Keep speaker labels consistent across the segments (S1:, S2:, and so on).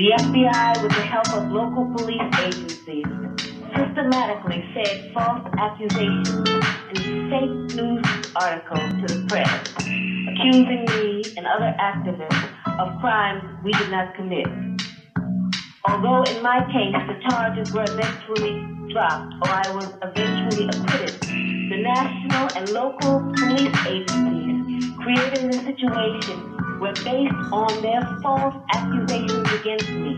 S1: The FBI, with the help of local police agencies, systematically fed false accusations and fake news articles to the press, accusing me and other activists of crimes we did not commit. Although in my case the charges were eventually dropped or I was eventually acquitted, the national and local police agencies created the situation were based on their false accusations against me.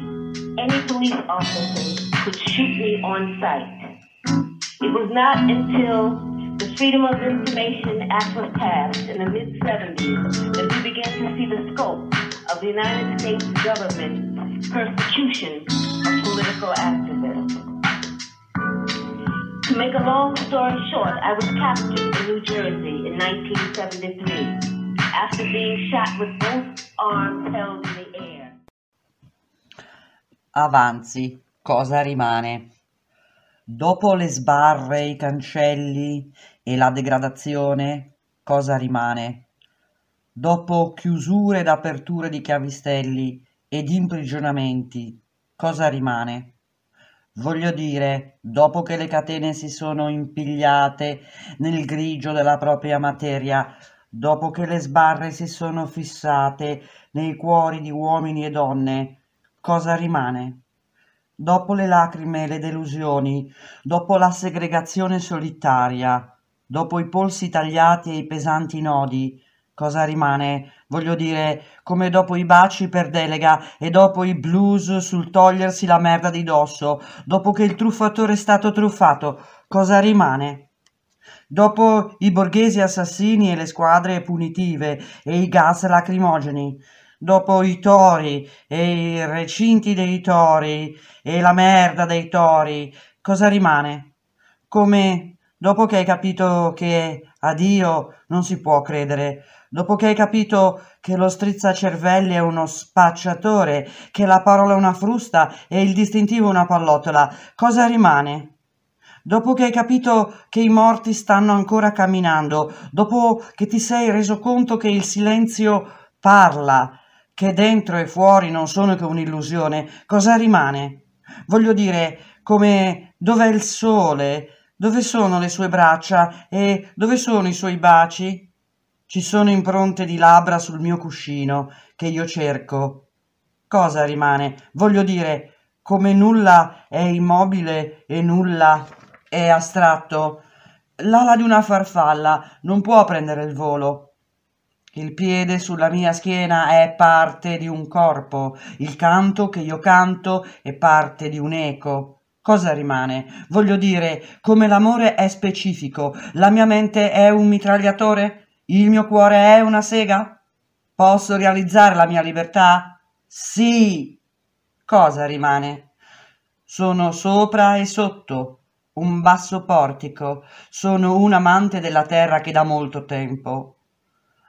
S1: Any police officer could shoot me on sight. It was not until the Freedom of Information Act was passed in the mid 70s that we began to see the scope of the United States government's persecution of political activists. To make a long story short, I was captured in New Jersey in 1973 after being shot with both arms held in the air. Avanzi, cosa rimane? Dopo le sbarre, i cancelli e la degradazione, cosa rimane? Dopo chiusure ed aperture di chiavistelli ed imprigionamenti, cosa rimane? Voglio dire, dopo che le catene si sono impigliate nel grigio della propria materia, dopo che le sbarre si sono fissate nei cuori di uomini e donne, cosa rimane? Dopo le lacrime e le delusioni, dopo la segregazione solitaria, dopo i polsi tagliati e i pesanti nodi, cosa rimane? Voglio dire, come dopo i baci per delega e dopo i blues sul togliersi la merda di dosso, dopo che il truffatore è stato truffato, cosa rimane? dopo i borghesi assassini e le squadre punitive e i gas lacrimogeni, dopo i tori e i recinti dei tori e la merda dei tori, cosa rimane? Come dopo che hai capito che a Dio non si può credere, dopo che hai capito che lo strizzacervelli è uno spacciatore, che la parola è una frusta e il distintivo una pallottola, cosa rimane? dopo che hai capito che i morti stanno ancora camminando, dopo che ti sei reso conto che il silenzio parla, che dentro e fuori non sono che un'illusione, cosa rimane? Voglio dire, come dov'è il sole? Dove sono le sue braccia e dove sono i suoi baci? Ci sono impronte di labbra sul mio cuscino che io cerco. Cosa rimane? Voglio dire, come nulla è immobile e nulla è astratto. L'ala di una farfalla non può prendere il volo. Il piede sulla mia schiena è parte di un corpo, il canto che io canto è parte di un eco. Cosa rimane? Voglio dire, come l'amore è specifico, la mia mente è un mitragliatore? Il mio cuore è una sega? Posso realizzare la mia libertà? Sì! Cosa rimane? Sono sopra e sotto, un basso portico. Sono un amante della terra che da molto tempo.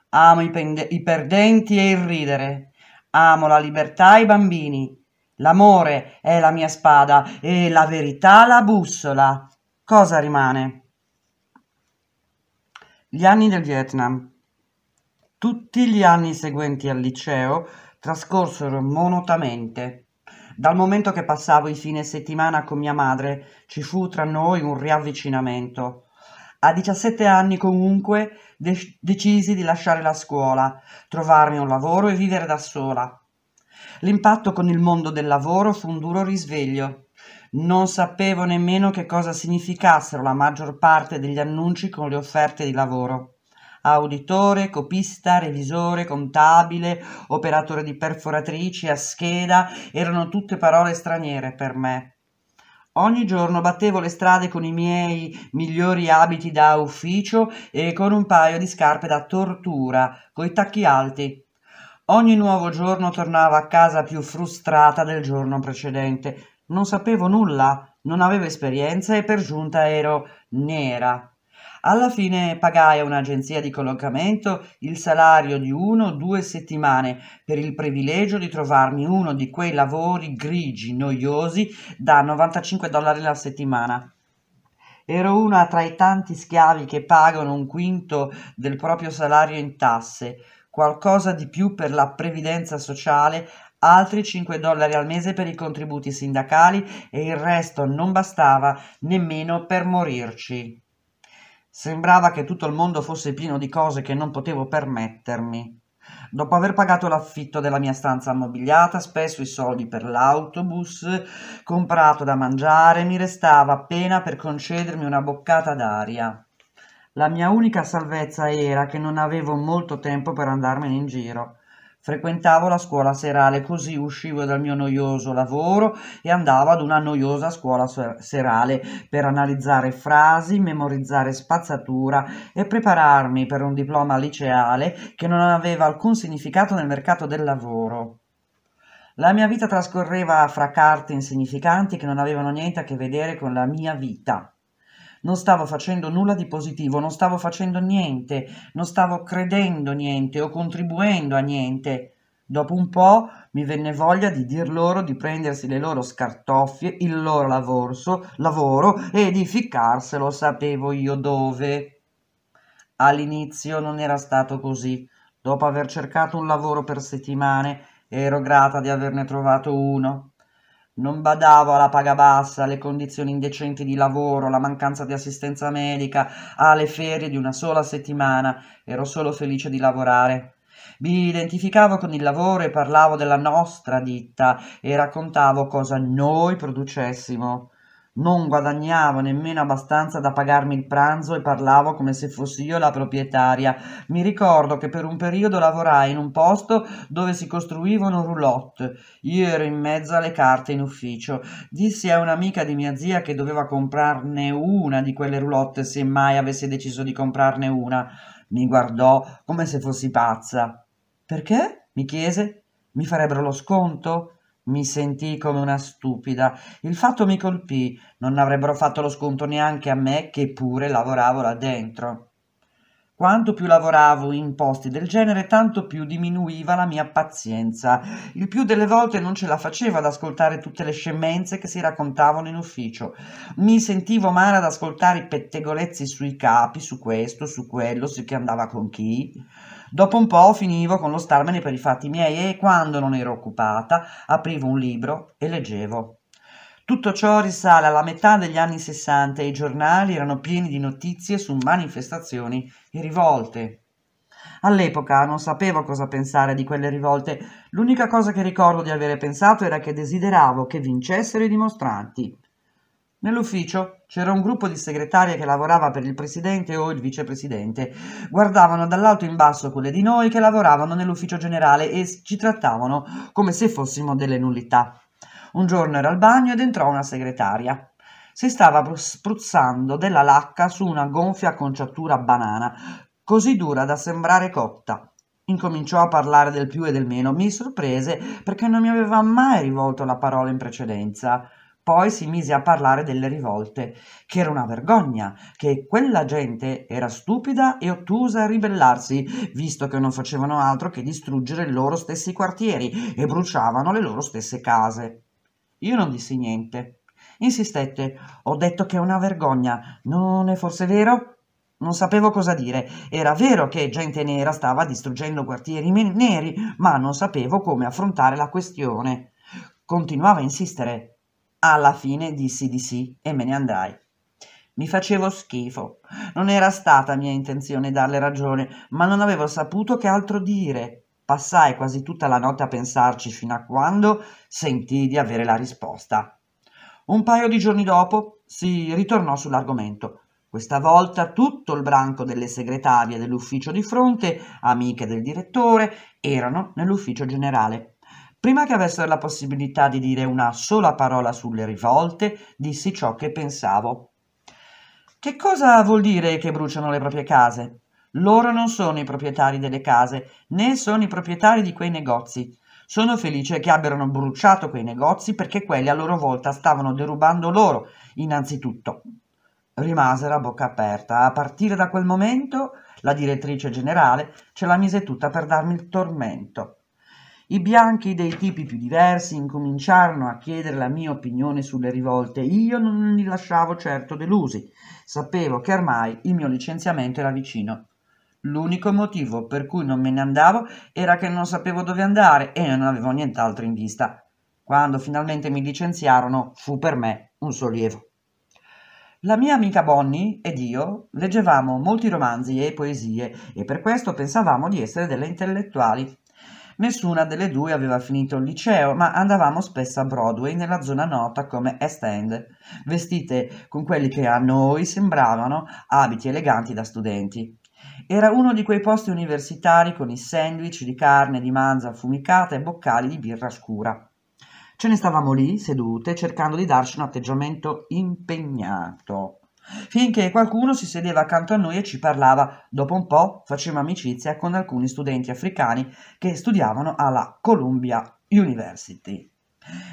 S1: Amo i, i perdenti e il ridere. Amo la libertà e i bambini. L'amore è la mia spada e la verità la bussola. Cosa rimane? Gli anni del Vietnam. Tutti gli anni seguenti al liceo trascorsero monotamente. Dal momento che passavo i fine settimana con mia madre, ci fu tra noi un riavvicinamento. A 17 anni comunque dec- decisi di lasciare la scuola, trovarmi un lavoro e vivere da sola. L'impatto con il mondo del lavoro fu un duro risveglio. Non sapevo nemmeno che cosa significassero la maggior parte degli annunci con le offerte di lavoro auditore, copista, revisore, contabile, operatore di perforatrici, a scheda, erano tutte parole straniere per me. Ogni giorno battevo le strade con i miei migliori abiti da ufficio e con un paio di scarpe da tortura, coi tacchi alti. Ogni nuovo giorno tornavo a casa più frustrata del giorno precedente. Non sapevo nulla, non avevo esperienza e per giunta ero nera. Alla fine pagai a un'agenzia di collocamento il salario di uno o due settimane per il privilegio di trovarmi uno di quei lavori grigi, noiosi, da 95 dollari la settimana. Ero una tra i tanti schiavi che pagano un quinto del proprio salario in tasse, qualcosa di più per la previdenza sociale, altri 5 dollari al mese per i contributi sindacali e il resto non bastava nemmeno per morirci. Sembrava che tutto il mondo fosse pieno di cose che non potevo permettermi. Dopo aver pagato l'affitto della mia stanza ammobiliata, speso i soldi per l'autobus, comprato da mangiare, mi restava appena per concedermi una boccata d'aria. La mia unica salvezza era che non avevo molto tempo per andarmene in giro. Frequentavo la scuola serale, così uscivo dal mio noioso lavoro e andavo ad una noiosa scuola serale per analizzare frasi, memorizzare spazzatura e prepararmi per un diploma liceale che non aveva alcun significato nel mercato del lavoro. La mia vita trascorreva fra carte insignificanti che non avevano niente a che vedere con la mia vita non stavo facendo nulla di positivo, non stavo facendo niente, non stavo credendo niente o contribuendo a niente. Dopo un po' mi venne voglia di dir loro di prendersi le loro scartoffie, il loro lavorso, lavoro e di ficcarselo sapevo io dove. All'inizio non era stato così. Dopo aver cercato un lavoro per settimane, ero grata di averne trovato uno. Non badavo alla paga bassa, alle condizioni indecenti di lavoro, alla mancanza di assistenza medica, alle ferie di una sola settimana. Ero solo felice di lavorare. Mi identificavo con il lavoro e parlavo della nostra ditta e raccontavo cosa noi producessimo. Non guadagnavo nemmeno abbastanza da pagarmi il pranzo e parlavo come se fossi io la proprietaria. Mi ricordo che per un periodo lavorai in un posto dove si costruivano roulotte. Io ero in mezzo alle carte in ufficio. Dissi a un'amica di mia zia che doveva comprarne una di quelle roulotte se mai avesse deciso di comprarne una. Mi guardò come se fossi pazza. Perché? mi chiese. Mi farebbero lo sconto? Mi sentii come una stupida. Il fatto mi colpì. Non avrebbero fatto lo sconto neanche a me, che pure lavoravo là dentro. Quanto più lavoravo in posti del genere, tanto più diminuiva la mia pazienza. Il più delle volte non ce la facevo ad ascoltare tutte le scemenze che si raccontavano in ufficio. Mi sentivo male ad ascoltare i pettegolezzi sui capi, su questo, su quello, su chi andava con chi. Dopo un po' finivo con lo starmene per i fatti miei e quando non ero occupata aprivo un libro e leggevo. Tutto ciò risale alla metà degli anni 60 e i giornali erano pieni di notizie su manifestazioni e rivolte. All'epoca non sapevo cosa pensare di quelle rivolte, l'unica cosa che ricordo di avere pensato era che desideravo che vincessero i dimostranti. Nell'ufficio c'era un gruppo di segretarie che lavorava per il presidente o il vicepresidente. Guardavano dall'alto in basso quelle di noi che lavoravano nell'ufficio generale e ci trattavano come se fossimo delle nullità. Un giorno era al bagno ed entrò una segretaria. Si stava spruzzando della lacca su una gonfia conciatura banana, così dura da sembrare cotta. Incominciò a parlare del più e del meno, mi sorprese perché non mi aveva mai rivolto la parola in precedenza. Poi si mise a parlare delle rivolte, che era una vergogna, che quella gente era stupida e ottusa a ribellarsi, visto che non facevano altro che distruggere i loro stessi quartieri e bruciavano le loro stesse case. Io non dissi niente. Insistette. Ho detto che è una vergogna. Non è forse vero? Non sapevo cosa dire. Era vero che gente nera stava distruggendo quartieri neri, ma non sapevo come affrontare la questione. Continuava a insistere. Alla fine dissi di sì e me ne andai. Mi facevo schifo. Non era stata mia intenzione darle ragione, ma non avevo saputo che altro dire. Passai quasi tutta la notte a pensarci fino a quando sentii di avere la risposta. Un paio di giorni dopo si ritornò sull'argomento. Questa volta tutto il branco delle segretarie dell'ufficio di fronte, amiche del direttore, erano nell'ufficio generale. Prima che avessero la possibilità di dire una sola parola sulle rivolte, dissi ciò che pensavo. Che cosa vuol dire che bruciano le proprie case? Loro non sono i proprietari delle case, né sono i proprietari di quei negozi. Sono felice che abbiano bruciato quei negozi perché quelli a loro volta stavano derubando loro, innanzitutto. Rimasero a bocca aperta. A partire da quel momento la direttrice generale ce la mise tutta per darmi il tormento. I bianchi dei tipi più diversi incominciarono a chiedere la mia opinione sulle rivolte. Io non li lasciavo certo delusi. Sapevo che ormai il mio licenziamento era vicino. L'unico motivo per cui non me ne andavo era che non sapevo dove andare e non avevo nient'altro in vista. Quando finalmente mi licenziarono fu per me un sollievo. La mia amica Bonnie ed io leggevamo molti romanzi e poesie e per questo pensavamo di essere delle intellettuali. Nessuna delle due aveva finito il liceo, ma andavamo spesso a Broadway nella zona nota come East End, vestite con quelli che a noi sembravano abiti eleganti da studenti. Era uno di quei posti universitari con i sandwich di carne di manza affumicata e boccali di birra scura. Ce ne stavamo lì, sedute, cercando di darci un atteggiamento impegnato. Finché qualcuno si sedeva accanto a noi e ci parlava, dopo un po' facevamo amicizia con alcuni studenti africani che studiavano alla Columbia University.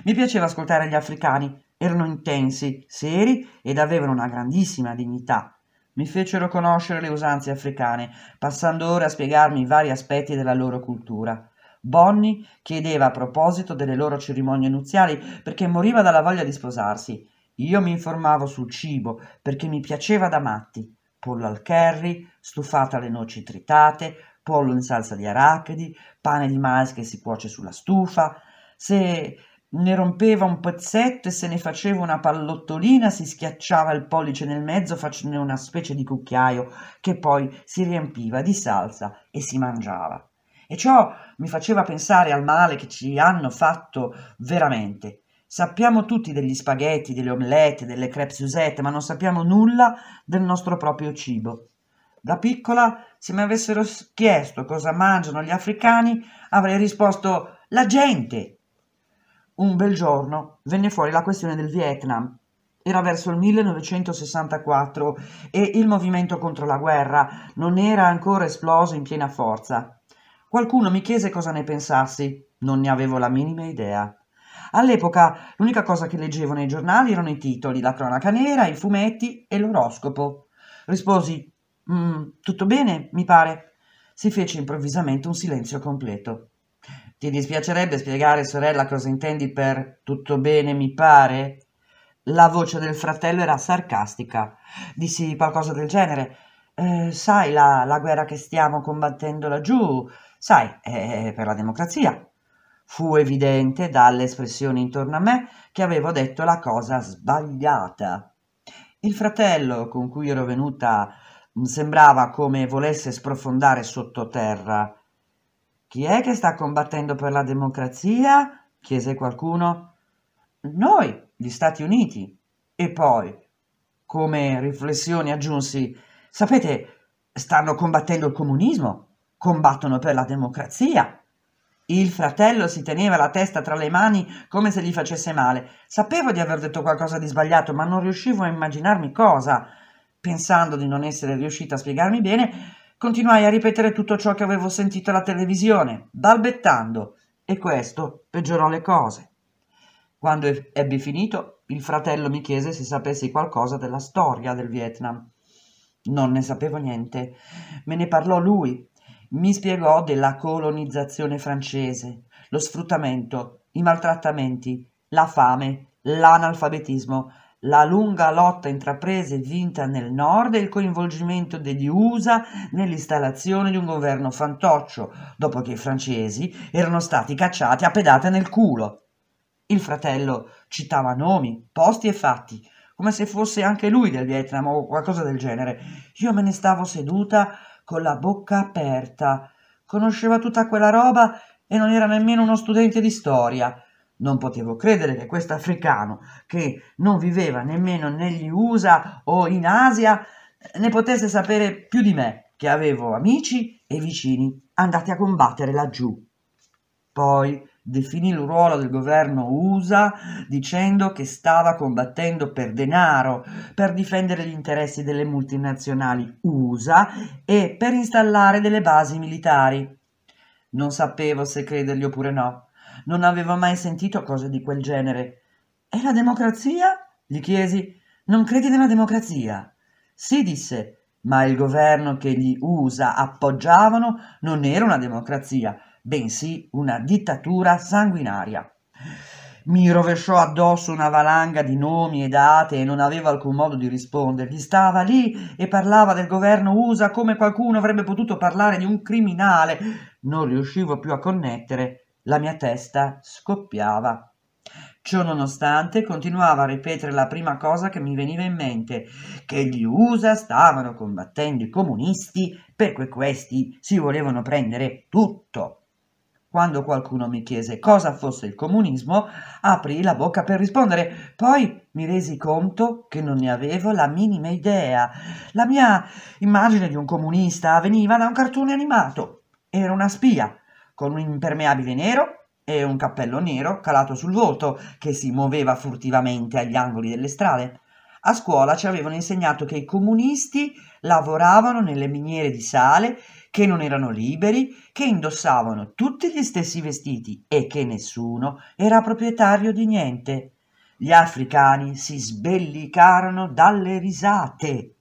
S1: Mi piaceva ascoltare gli africani, erano intensi, seri ed avevano una grandissima dignità mi fecero conoscere le usanze africane, passando ora a spiegarmi i vari aspetti della loro cultura. Bonnie chiedeva a proposito delle loro cerimonie nuziali perché moriva dalla voglia di sposarsi. Io mi informavo sul cibo perché mi piaceva da matti. Pollo al curry, stufata alle noci tritate, pollo in salsa di arachidi, pane di mais che si cuoce sulla stufa. Se ne rompeva un pezzetto e se ne faceva una pallottolina, si schiacciava il pollice nel mezzo facendo una specie di cucchiaio che poi si riempiva di salsa e si mangiava. E ciò mi faceva pensare al male che ci hanno fatto veramente. Sappiamo tutti degli spaghetti, delle omelette, delle crepes usette, ma non sappiamo nulla del nostro proprio cibo. Da piccola, se mi avessero chiesto cosa mangiano gli africani, avrei risposto la gente, un bel giorno venne fuori la questione del Vietnam. Era verso il 1964 e il movimento contro la guerra non era ancora esploso in piena forza. Qualcuno mi chiese cosa ne pensassi, non ne avevo la minima idea. All'epoca l'unica cosa che leggevo nei giornali erano i titoli, la cronaca nera, i fumetti e l'oroscopo. Risposi, mm, tutto bene, mi pare. Si fece improvvisamente un silenzio completo. Ti dispiacerebbe spiegare, sorella, cosa intendi per tutto bene, mi pare? La voce del fratello era sarcastica. Dissi qualcosa del genere. Eh, sai la, la, guerra che stiamo combattendo laggiù, sai, è per la democrazia. Fu evidente dalle espressioni intorno a me che avevo detto la cosa sbagliata. Il fratello con cui ero venuta mm, sembrava come volesse sprofondare sottoterra. Chi è che sta combattendo per la democrazia? chiese qualcuno. Noi, gli Stati Uniti. E poi, come riflessioni aggiunsi, sapete, stanno combattendo il comunismo, combattono per la democrazia. Il fratello si teneva la testa tra le mani come se gli facesse male. Sapevo di aver detto qualcosa di sbagliato, ma non riuscivo a immaginarmi cosa. Pensando di non essere riuscita a spiegarmi bene, continuai a ripetere tutto ciò che avevo sentito alla televisione, balbettando, e questo peggiorò le cose. Quando ebbi finito, il fratello mi chiese se sapessi qualcosa della storia del Vietnam. Non ne sapevo niente. Me ne parlò lui. Mi spiegò della colonizzazione francese, lo sfruttamento, i maltrattamenti, la fame, l'analfabetismo, la lunga lotta intrapresa e vinta nel nord e il coinvolgimento degli USA nell'installazione di un governo fantoccio, dopo che i francesi erano stati cacciati a pedate nel culo. Il fratello citava nomi, posti e fatti, come se fosse anche lui del Vietnam o qualcosa del genere. Io me ne stavo seduta con la bocca aperta. Conosceva tutta quella roba e non era nemmeno uno studente di storia. Non potevo credere che questo africano, che non viveva nemmeno negli USA o in Asia, ne potesse sapere più di me, che avevo amici e vicini andati a combattere laggiù. Poi definì il ruolo del governo USA dicendo che stava combattendo per denaro, per difendere gli interessi delle multinazionali USA e per installare delle basi militari. Non sapevo se credergli oppure no. Non avevo mai sentito cose di quel genere. E la democrazia? gli chiesi. Non credi nella democrazia? Sì, disse, ma il governo che gli USA appoggiavano non era una democrazia, bensì una dittatura sanguinaria. Mi rovesciò addosso una valanga di nomi e date e non avevo alcun modo di rispondergli. Stava lì e parlava del governo USA come qualcuno avrebbe potuto parlare di un criminale. Non riuscivo più a connettere la mia testa scoppiava. Ciononostante continuava a ripetere la prima cosa che mi veniva in mente, che gli USA stavano combattendo i comunisti perché questi si volevano prendere tutto. Quando qualcuno mi chiese cosa fosse il comunismo, aprì la bocca per rispondere. Poi mi resi conto che non ne avevo la minima idea. La mia immagine di un comunista veniva da un cartone animato. Era una spia con un impermeabile nero e un cappello nero calato sul volto, che si muoveva furtivamente agli angoli delle strade. A scuola ci avevano insegnato che i comunisti lavoravano nelle miniere di sale, che non erano liberi, che indossavano tutti gli stessi vestiti e che nessuno era proprietario di niente. Gli africani si sbellicarono dalle risate.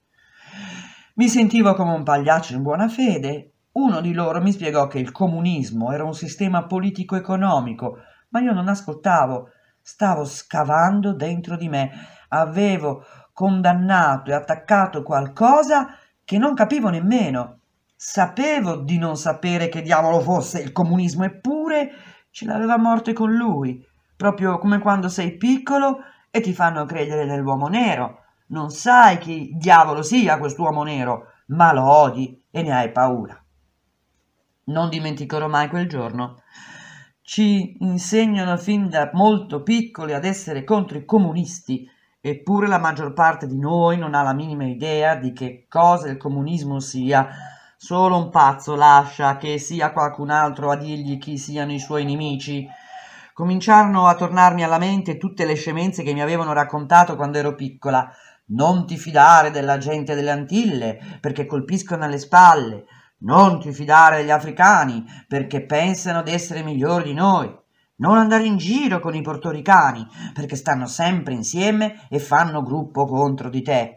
S1: Mi sentivo come un pagliaccio in buona fede uno di loro mi spiegò che il comunismo era un sistema politico-economico, ma io non ascoltavo, stavo scavando dentro di me, avevo condannato e attaccato qualcosa che non capivo nemmeno. Sapevo di non sapere che diavolo fosse il comunismo, eppure ce l'aveva morte con lui, proprio come quando sei piccolo e ti fanno credere nell'uomo nero. Non sai chi diavolo sia quest'uomo nero, ma lo odi e ne hai paura. Non dimenticherò mai quel giorno. Ci insegnano fin da molto piccoli ad essere contro i comunisti, eppure la maggior parte di noi non ha la minima idea di che cosa il comunismo sia. Solo un pazzo lascia che sia qualcun altro a dirgli chi siano i suoi nemici. Cominciarono a tornarmi alla mente tutte le scemenze che mi avevano raccontato quando ero piccola. Non ti fidare della gente delle Antille, perché colpiscono alle spalle. Non ti fidare degli africani perché pensano di essere migliori di noi. Non andare in giro con i portoricani perché stanno sempre insieme e fanno gruppo contro di te.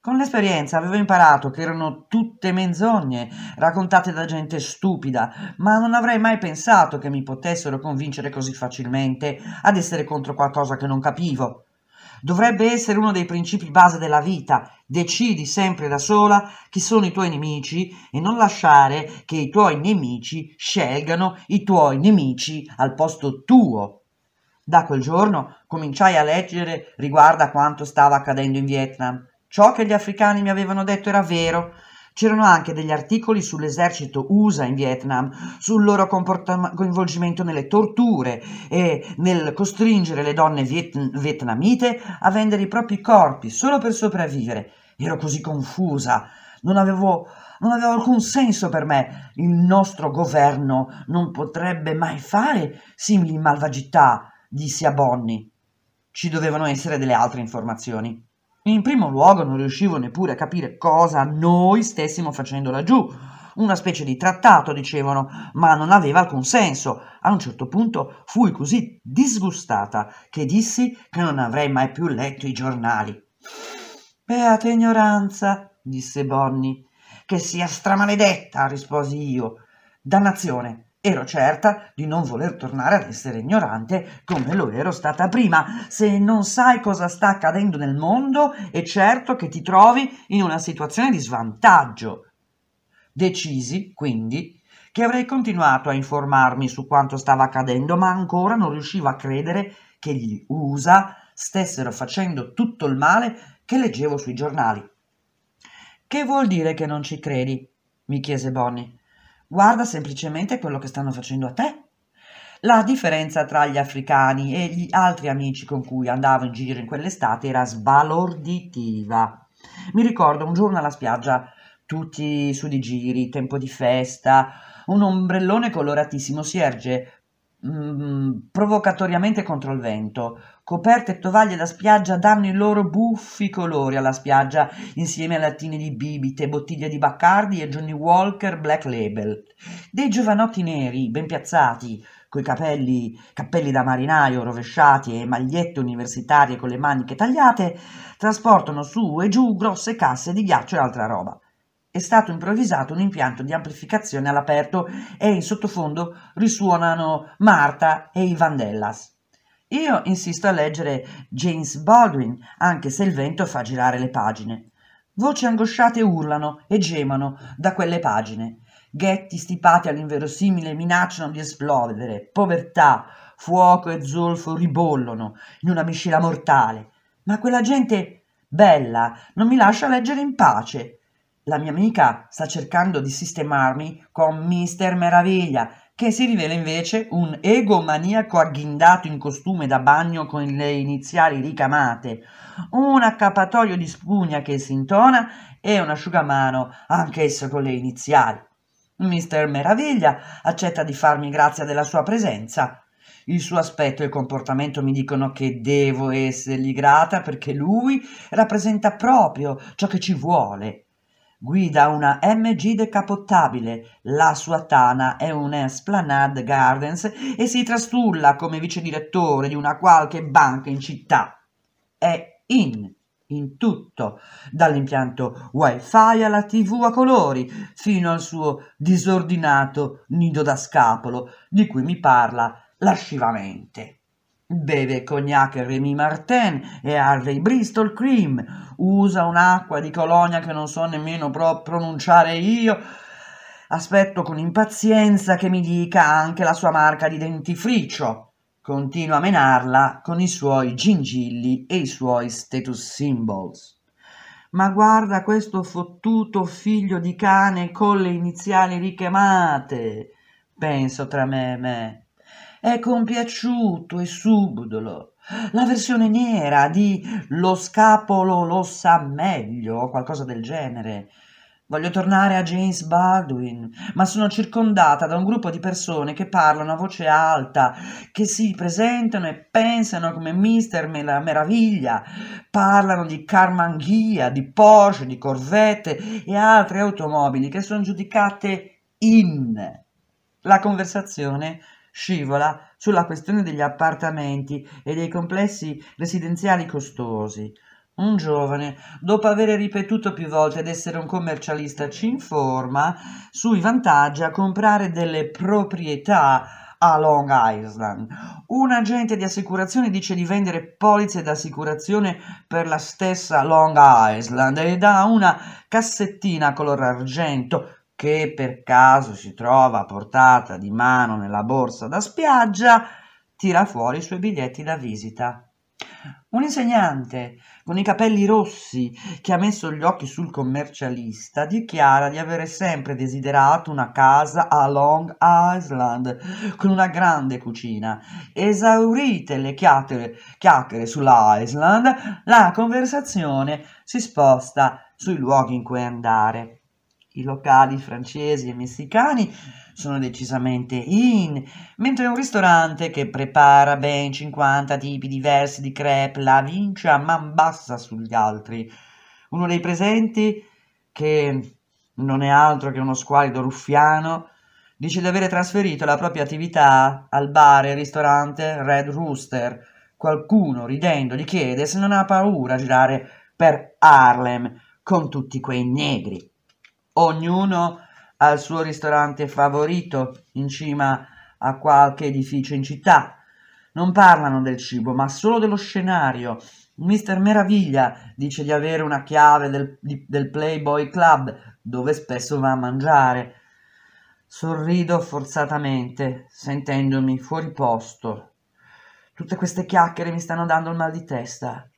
S1: Con l'esperienza avevo imparato che erano tutte menzogne raccontate da gente stupida, ma non avrei mai pensato che mi potessero convincere così facilmente ad essere contro qualcosa che non capivo. Dovrebbe essere uno dei principi base della vita. Decidi sempre da sola chi sono i tuoi nemici e non lasciare che i tuoi nemici scelgano i tuoi nemici al posto tuo. Da quel giorno cominciai a leggere riguardo a quanto stava accadendo in Vietnam. Ciò che gli africani mi avevano detto era vero, C'erano anche degli articoli sull'esercito USA in Vietnam, sul loro coinvolgimento nelle torture e nel costringere le donne viet- vietnamite a vendere i propri corpi solo per sopravvivere. Ero così confusa, non avevo non aveva alcun senso per me. Il nostro governo non potrebbe mai fare simili malvagità, disse a Bonnie. Ci dovevano essere delle altre informazioni. In primo luogo non riuscivo neppure a capire cosa noi stessimo facendo laggiù. Una specie di trattato, dicevano, ma non aveva alcun senso. A un certo punto fui così disgustata che dissi che non avrei mai più letto i giornali. Beata ignoranza, disse Bonnie. Che sia stramaledetta, risposi io. Dannazione, Ero certa di non voler tornare ad essere ignorante come lo ero stata prima. Se non sai cosa sta accadendo nel mondo, è certo che ti trovi in una situazione di svantaggio. Decisi, quindi, che avrei continuato a informarmi su quanto stava accadendo, ma ancora non riuscivo a credere che gli USA stessero facendo tutto il male che leggevo sui giornali. Che vuol dire che non ci credi? mi chiese Bonnie guarda semplicemente quello che stanno facendo a te. La differenza tra gli africani e gli altri amici con cui andavo in giro in quell'estate era sbalorditiva. Mi ricordo un giorno alla spiaggia, tutti su di giri, tempo di festa, un ombrellone coloratissimo si erge Mm, provocatoriamente contro il vento. Coperte e tovaglie da spiaggia danno i loro buffi colori alla spiaggia, insieme a lattine di bibite, bottiglie di Baccardi e Johnny Walker Black Label. Dei giovanotti neri, ben piazzati, coi capelli, cappelli da marinaio rovesciati e magliette universitarie con le maniche tagliate, trasportano su e giù grosse casse di ghiaccio e altra roba è stato improvvisato un impianto di amplificazione all'aperto e in sottofondo risuonano Marta e i Vandellas. Io insisto a leggere James Baldwin, anche se il vento fa girare le pagine. Voci angosciate urlano e gemano da quelle pagine. Ghetti stipati all'inverosimile minacciano di esplodere. Povertà, fuoco e zolfo ribollono in una miscela mortale. Ma quella gente bella non mi lascia leggere in pace. La mia amica sta cercando di sistemarmi con Mister Meraviglia, che si rivela invece un egomaniaco agghindato in costume da bagno con le iniziali ricamate, un accappatoio di spugna che si intona e un asciugamano anch'esso con le iniziali. Mister Meraviglia accetta di farmi grazia della sua presenza. Il suo aspetto e il comportamento mi dicono che devo essergli grata perché lui rappresenta proprio ciò che ci vuole. Guida una MG decappottabile, la sua tana è un Esplanade Gardens e si trastulla come vice direttore di una qualche banca in città. È in in tutto, dall'impianto wifi alla tv a colori, fino al suo disordinato nido da scapolo, di cui mi parla lascivamente. Beve cognac Remy Martin e Harvey Bristol Cream, usa un'acqua di colonia che non so nemmeno pro- pronunciare io. Aspetto con impazienza che mi dica anche la sua marca di dentifricio. Continua a menarla con i suoi gingilli e i suoi status symbols ma guarda questo fottuto figlio di cane con le iniziali richiamate. Penso tra me e me è compiaciuto e subdolo. La versione nera di Lo scapolo lo sa meglio o qualcosa del genere. Voglio tornare a James Baldwin, ma sono circondata da un gruppo di persone che parlano a voce alta, che si presentano e pensano come Mister Meraviglia, parlano di Carmanghia, di Porsche, di Corvette e altre automobili che sono giudicate in. La conversazione scivola sulla questione degli appartamenti e dei complessi residenziali costosi. Un giovane, dopo aver ripetuto più volte di essere un commercialista, ci informa sui vantaggi a comprare delle proprietà a Long Island. Un agente di assicurazione dice di vendere polizze d'assicurazione per la stessa Long Island e da una cassettina color argento che per caso si trova a portata di mano nella borsa da spiaggia, tira fuori i suoi biglietti da visita. Un insegnante con i capelli rossi che ha messo gli occhi sul commercialista dichiara di avere sempre desiderato una casa a Long Island con una grande cucina. Esaurite le chiacchiere, chiacchiere sull'Island, la conversazione si sposta sui luoghi in cui andare. I locali francesi e messicani sono decisamente in, mentre un ristorante che prepara ben 50 tipi diversi di crepe la vince a man bassa sugli altri. Uno dei presenti, che non è altro che uno squalido ruffiano, dice di avere trasferito la propria attività al bar e ristorante Red Rooster. Qualcuno, ridendo, gli chiede se non ha paura a girare per Harlem con tutti quei negri ognuno ha il suo ristorante favorito in cima a qualche edificio in città. Non parlano del cibo, ma solo dello scenario. Mister Meraviglia dice di avere una chiave del, di, del Playboy Club, dove spesso va a mangiare. Sorrido forzatamente, sentendomi fuori posto. Tutte queste chiacchiere mi stanno dando il mal di testa.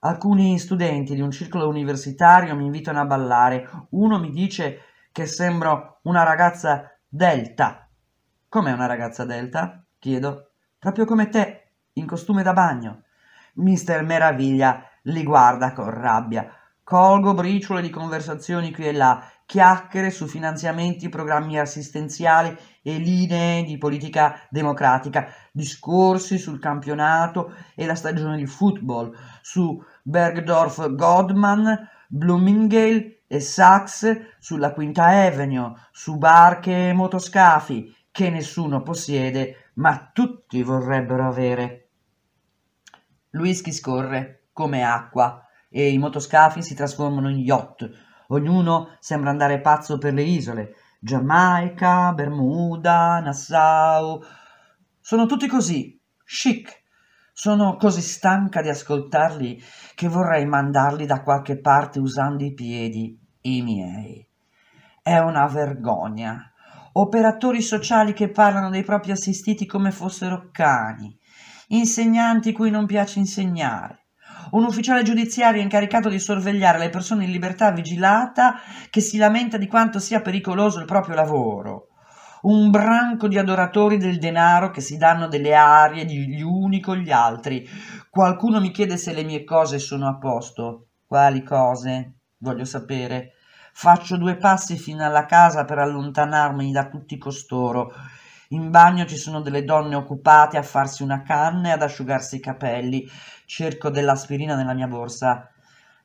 S1: Alcuni studenti di un circolo universitario mi invitano a ballare. Uno mi dice che sembro una ragazza delta. Com'è una ragazza delta? chiedo. Proprio come te, in costume da bagno. Mister Meraviglia li guarda con rabbia. Colgo briciole di conversazioni qui e là, chiacchiere su finanziamenti, programmi assistenziali e linee di politica democratica, discorsi sul campionato e la stagione di football, su Bergdorf Godman, Bloomingdale e Sachs, sulla Quinta Avenue, su barche e motoscafi che nessuno possiede ma tutti vorrebbero avere. Whisky scorre come acqua e i motoscafi si trasformano in yacht. Ognuno sembra andare pazzo per le isole, Giamaica, Bermuda, Nassau. Sono tutti così, chic. Sono così stanca di ascoltarli che vorrei mandarli da qualche parte usando i piedi, i miei. È una vergogna. Operatori sociali che parlano dei propri assistiti come fossero cani, insegnanti cui non piace insegnare, un ufficiale giudiziario incaricato di sorvegliare le persone in libertà vigilata che si lamenta di quanto sia pericoloso il proprio lavoro, un branco di adoratori del denaro che si danno delle arie gli uni con gli altri. Qualcuno mi chiede se le mie cose sono a posto. Quali cose? Voglio sapere. Faccio due passi fino alla casa per allontanarmi da tutti costoro. In bagno ci sono delle donne occupate a farsi una canna e ad asciugarsi i capelli. Cerco dell'aspirina nella mia borsa.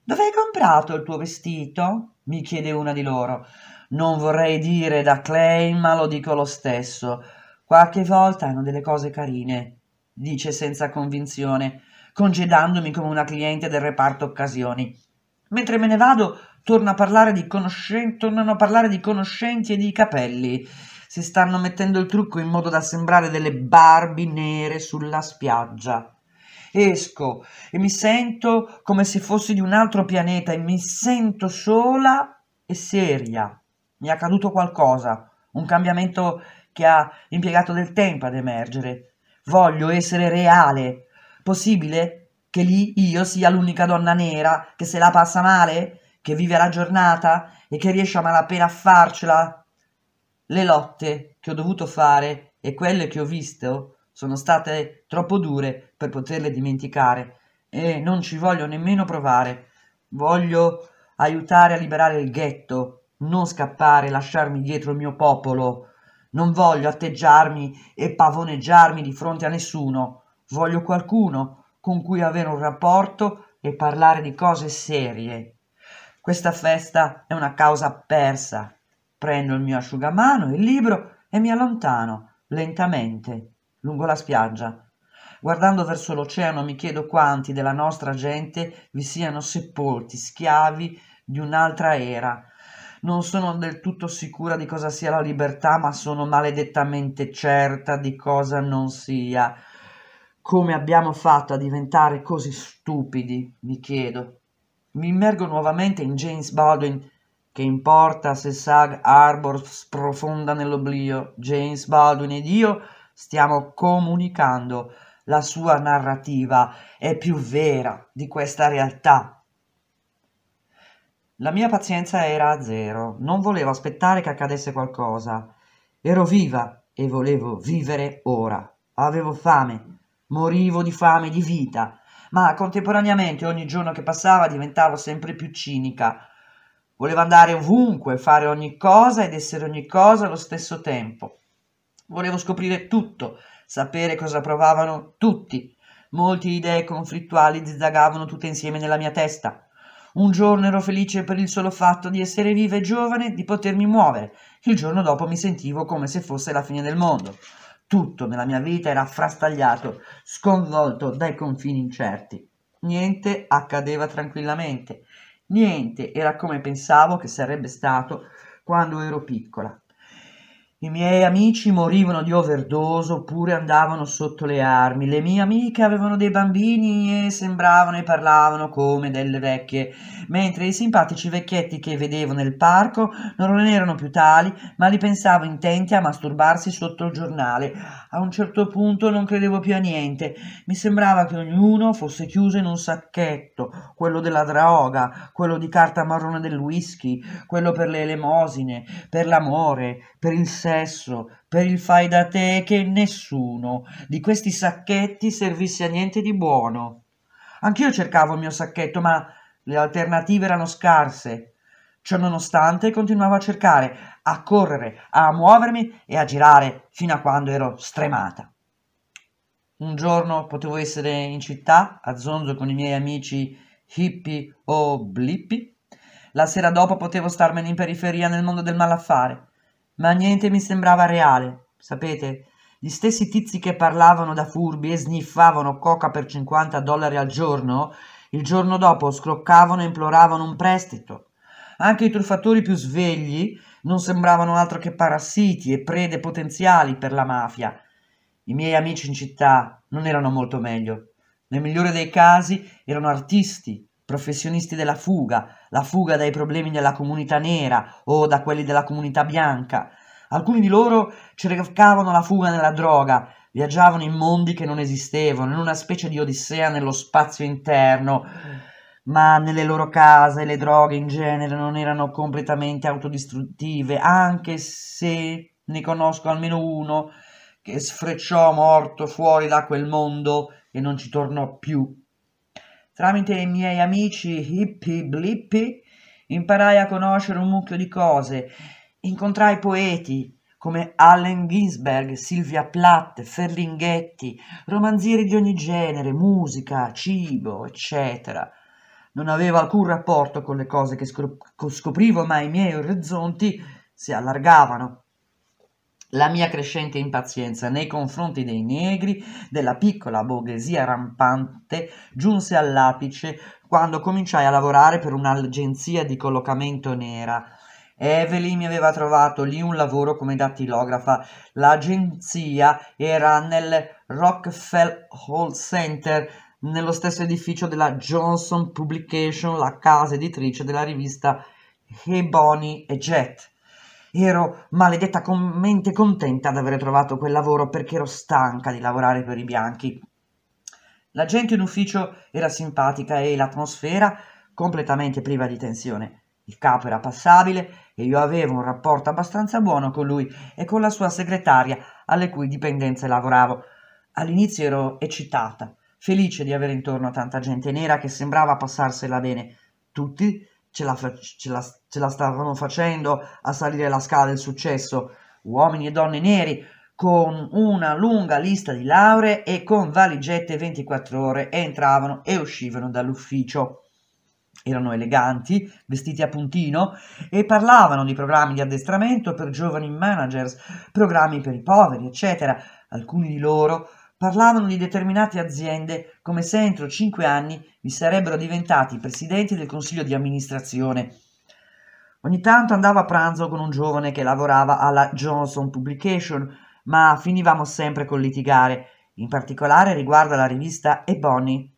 S1: Dove hai comprato il tuo vestito? mi chiede una di loro. Non vorrei dire da Clay, ma lo dico lo stesso. Qualche volta hanno delle cose carine, dice senza convinzione, congedandomi come una cliente del reparto occasioni. Mentre me ne vado, torno a parlare di tornano a parlare di conoscenti e di capelli. Si stanno mettendo il trucco in modo da sembrare delle Barbie nere sulla spiaggia esco e mi sento come se fossi di un altro pianeta e mi sento sola e seria. Mi è accaduto qualcosa, un cambiamento che ha impiegato del tempo ad emergere. Voglio essere reale. Possibile che lì io sia l'unica donna nera che se la passa male, che vive la giornata e che riesce a malapena a farcela? Le lotte che ho dovuto fare e quelle che ho visto sono state troppo dure per poterle dimenticare e non ci voglio nemmeno provare. Voglio aiutare a liberare il ghetto, non scappare, lasciarmi dietro il mio popolo. Non voglio atteggiarmi e pavoneggiarmi di fronte a nessuno. Voglio qualcuno con cui avere un rapporto e parlare di cose serie. Questa festa è una causa persa. Prendo il mio asciugamano, il libro e mi allontano lentamente lungo la spiaggia. Guardando verso l'oceano mi chiedo quanti della nostra gente vi siano sepolti, schiavi di un'altra era. Non sono del tutto sicura di cosa sia la libertà, ma sono maledettamente certa di cosa non sia. Come abbiamo fatto a diventare così stupidi, mi chiedo. Mi immergo nuovamente in James Baldwin che importa se Sag Arbor sprofonda nell'oblio, James Baldwin ed io stiamo comunicando la sua narrativa è più vera di questa realtà. La mia pazienza era a zero, non volevo aspettare che accadesse qualcosa. Ero viva e volevo vivere ora. Avevo fame, morivo di fame di vita, ma contemporaneamente ogni giorno che passava diventavo sempre più cinica. Volevo andare ovunque, fare ogni cosa ed essere ogni cosa allo stesso tempo. Volevo scoprire tutto, sapere cosa provavano tutti. Molte idee conflittuali zizzagavano tutte insieme nella mia testa. Un giorno ero felice per il solo fatto di essere viva e giovane, di potermi muovere. Il giorno dopo mi sentivo come se fosse la fine del mondo. Tutto nella mia vita era frastagliato, sconvolto dai confini incerti. Niente accadeva tranquillamente. Niente era come pensavo che sarebbe stato quando ero piccola. I miei amici morivano di overdose oppure andavano sotto le armi. Le mie amiche avevano dei bambini e sembravano e parlavano come delle vecchie, mentre i simpatici vecchietti che vedevo nel parco non erano più tali, ma li pensavo intenti a masturbarsi sotto il giornale. A un certo punto non credevo più a niente. Mi sembrava che ognuno fosse chiuso in un sacchetto, quello della droga, quello di carta marrone del whisky, quello per le elemosine, per l'amore, per il sesso, per il fai da te che nessuno di questi sacchetti servisse a niente di buono. Anch'io cercavo il mio sacchetto, ma le alternative erano scarse. Ciononostante continuavo a cercare, a correre, a muovermi e a girare fino a quando ero stremata. Un giorno potevo essere in città, a Zonzo con i miei amici hippie o blippi. La sera dopo potevo starmene in periferia nel mondo del malaffare ma niente mi sembrava reale, sapete? Gli stessi tizi che parlavano da furbi e sniffavano coca per 50 dollari al giorno, il giorno dopo scroccavano e imploravano un prestito. Anche i truffatori più svegli non sembravano altro che parassiti e prede potenziali per la mafia. I miei amici in città non erano molto meglio. Nel migliore dei casi erano artisti, professionisti della fuga, la fuga dai problemi della comunità nera o da quelli della comunità bianca. Alcuni di loro cercavano la fuga nella droga, viaggiavano in mondi che non esistevano, in una specie di odissea nello spazio interno, ma nelle loro case le droghe in genere non erano completamente autodistruttive, anche se ne conosco almeno uno che sfrecciò morto fuori da quel mondo e non ci tornò più. Tramite i miei amici hippie blippi imparai a conoscere un mucchio di cose. Incontrai poeti come Allen Ginsberg, Silvia Platt, Ferlinghetti, romanzieri di ogni genere, musica, cibo, eccetera. Non avevo alcun rapporto con le cose che scoprivo, ma i miei orizzonti si allargavano la mia crescente impazienza nei confronti dei negri, della piccola borghesia rampante, giunse all'apice quando cominciai a lavorare per un'agenzia di collocamento nera. Evelyn mi aveva trovato lì un lavoro come dattilografa. L'agenzia era nel Rockefeller Hall Center, nello stesso edificio della Johnson Publication, la casa editrice della rivista Ebony e Jet. Ero maledettamente contenta ad aver trovato quel lavoro perché ero stanca di lavorare per i bianchi. La gente in ufficio era simpatica e l'atmosfera completamente priva di tensione. Il capo era passabile e io avevo un rapporto abbastanza buono con lui e con la sua segretaria, alle cui dipendenze lavoravo. All'inizio ero eccitata, felice di avere intorno tanta gente nera che sembrava passarsela bene. Tutti ce la, ce, la, ce la, stavano facendo a salire la scala del successo, uomini e donne neri, con una lunga lista di lauree e con valigette 24 ore entravano e uscivano dall'ufficio. Erano eleganti, vestiti a puntino e parlavano di programmi di addestramento per giovani managers, programmi per i poveri, eccetera. Alcuni di loro Parlavano di determinate aziende come se entro cinque anni vi sarebbero diventati presidenti del consiglio di amministrazione. Ogni tanto andavo a pranzo con un giovane che lavorava alla Johnson Publication, ma finivamo sempre col litigare, in particolare riguardo alla rivista E Bonnie.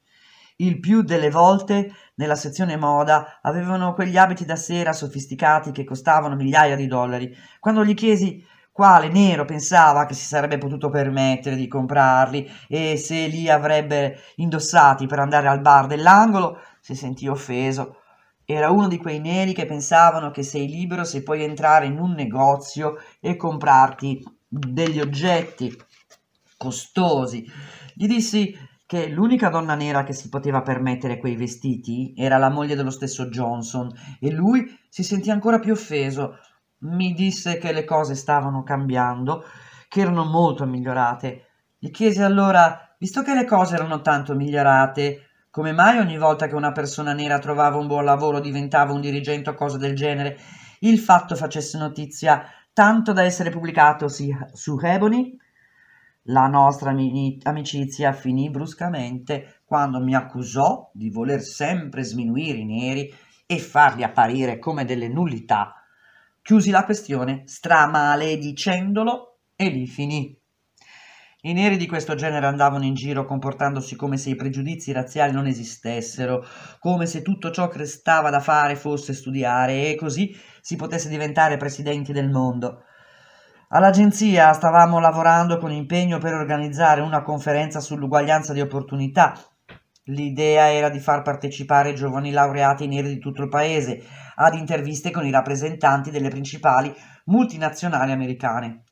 S1: Il più delle volte nella sezione moda avevano quegli abiti da sera sofisticati che costavano migliaia di dollari. Quando gli chiesi quale Nero pensava che si sarebbe potuto permettere di comprarli e se li avrebbe indossati per andare al bar dell'angolo si sentì offeso. Era uno di quei neri che pensavano che sei libero se puoi entrare in un negozio e comprarti degli oggetti costosi. Gli dissi che l'unica donna nera che si poteva permettere quei vestiti era la moglie dello stesso Johnson e lui si sentì ancora più offeso mi disse che le cose stavano cambiando, che erano molto migliorate. Gli chiesi allora, visto che le cose erano tanto migliorate, come mai ogni volta che una persona nera trovava un buon lavoro diventava un dirigente o cose del genere, il fatto facesse notizia tanto da essere pubblicato su Ebony? La nostra amicizia finì bruscamente quando mi accusò di voler sempre sminuire i neri e farli apparire come delle nullità Chiusi la questione, stramaledicendolo, e lì finì. I neri di questo genere andavano in giro comportandosi come se i pregiudizi razziali non esistessero, come se tutto ciò che restava da fare fosse studiare e così si potesse diventare presidenti del mondo. All'agenzia stavamo lavorando con impegno per organizzare una conferenza sull'uguaglianza di opportunità. L'idea era di far partecipare i giovani laureati neri di tutto il paese, ad interviste con i rappresentanti delle principali multinazionali americane.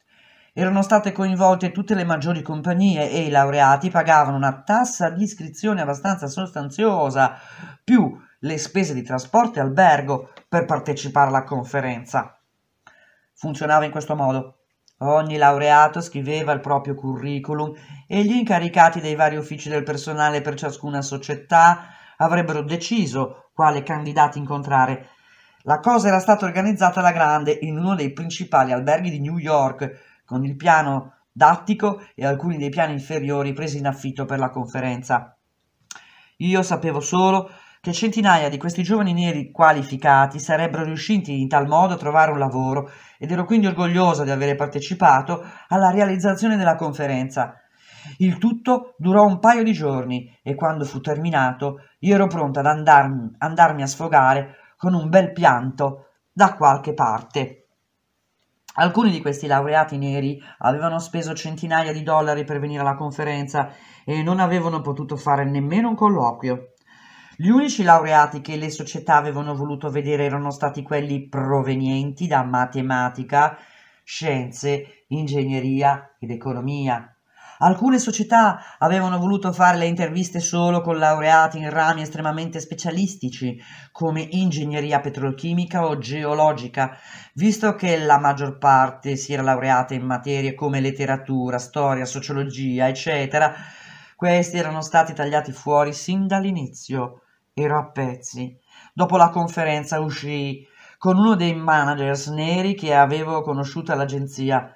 S1: Erano state coinvolte tutte le maggiori compagnie e i laureati pagavano una tassa di iscrizione abbastanza sostanziosa, più le spese di trasporto e albergo per partecipare alla conferenza. Funzionava in questo modo. Ogni laureato scriveva il proprio curriculum e gli incaricati dei vari uffici del personale per ciascuna società avrebbero deciso quale candidato incontrare la cosa era stata organizzata alla grande in uno dei principali alberghi di New York, con il piano dattico e alcuni dei piani inferiori presi in affitto per la conferenza. Io sapevo solo che centinaia di questi giovani neri qualificati sarebbero riusciti in tal modo a trovare un lavoro ed ero quindi orgogliosa di avere partecipato alla realizzazione della conferenza. Il tutto durò un paio di giorni e quando fu terminato io ero pronta ad andarmi, andarmi a sfogare con un bel pianto da qualche parte. Alcuni di questi laureati neri avevano speso centinaia di dollari per venire alla conferenza e non avevano potuto fare nemmeno un colloquio. Gli unici laureati che le società avevano voluto vedere erano stati quelli provenienti da matematica, scienze, ingegneria ed economia, Alcune società avevano voluto fare le interviste solo con laureati in rami estremamente specialistici, come ingegneria petrolchimica o geologica, visto che la maggior parte si era laureata in materie come letteratura, storia, sociologia, eccetera. Questi erano stati tagliati fuori sin dall'inizio. Ero a pezzi. Dopo la conferenza uscii con uno dei managers neri che avevo conosciuto all'agenzia.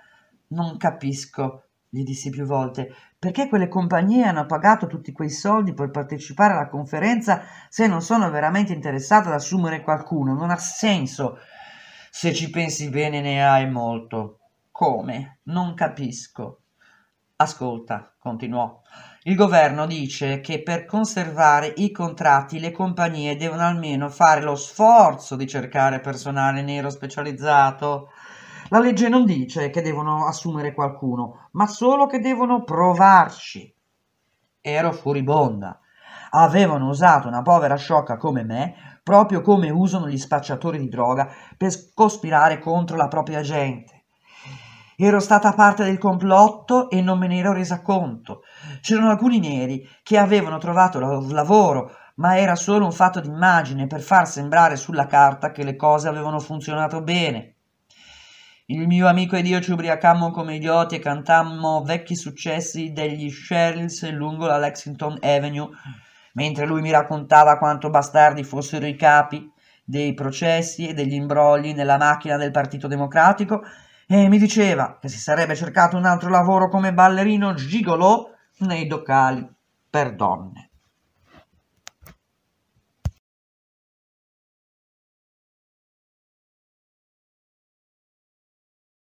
S1: Non capisco gli dissi più volte, perché quelle compagnie hanno pagato tutti quei soldi per partecipare alla conferenza se non sono veramente interessate ad assumere qualcuno? Non ha senso. Se ci pensi bene ne hai molto. Come? Non capisco. Ascolta, continuò. Il governo dice che per conservare i contratti le compagnie devono almeno fare lo sforzo di cercare personale nero specializzato. La legge non dice che devono assumere qualcuno, ma solo che devono provarci. Ero furibonda. Avevano usato una povera sciocca come me, proprio come usano gli spacciatori di droga, per cospirare contro la propria gente. Ero stata parte del complotto e non me ne ero resa conto. C'erano alcuni neri che avevano trovato lavoro, ma era solo un fatto d'immagine per far sembrare sulla carta che le cose avevano funzionato bene. Il mio amico ed io ci ubriacammo come idioti e cantammo vecchi successi degli Sheryls lungo la Lexington Avenue, mentre lui mi raccontava quanto bastardi fossero i capi dei processi e degli imbrogli nella macchina del Partito Democratico e mi diceva che si sarebbe cercato un altro lavoro come ballerino gigolò nei docali per donne.